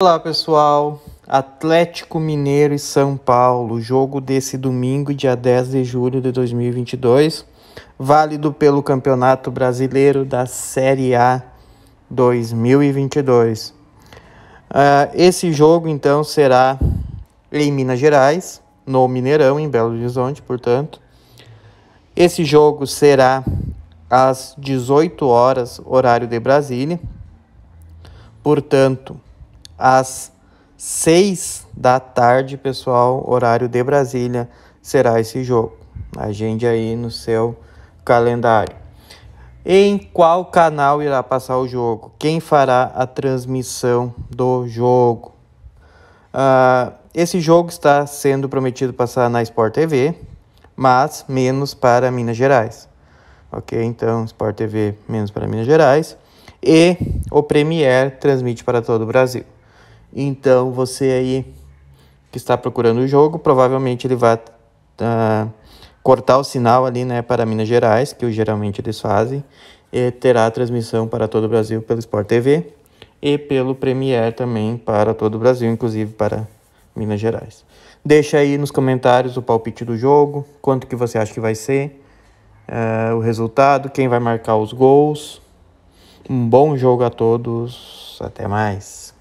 Olá pessoal, Atlético Mineiro e São Paulo, jogo desse domingo, dia 10 de julho de 2022, válido pelo Campeonato Brasileiro da Série A 2022. Uh, ah, esse jogo então será em Minas Gerais, no Mineirão, em Belo Horizonte, portanto. Esse jogo será às 18 horas, horário de Brasília, portanto às 6 da tarde, pessoal, horário de Brasília, será esse jogo. Agende aí no seu calendário. Em qual canal irá passar o jogo? Quem fará a transmissão do jogo? Uh, esse jogo está sendo prometido passar na Sport TV, mas menos para Minas Gerais. Ok, então Sport TV menos para Minas Gerais e o Premier transmite para todo o Brasil. Então você aí que está procurando o jogo, provavelmente ele vai uh, cortar o sinal ali né, para Minas Gerais, que geralmente eles fazem, e terá a transmissão para todo o Brasil pelo Sport TV e pelo Premier também para todo o Brasil, inclusive para Minas Gerais. Deixa aí nos comentários o palpite do jogo, quanto que você acha que vai ser, uh, o resultado, quem vai marcar os gols. Um bom jogo a todos, até mais.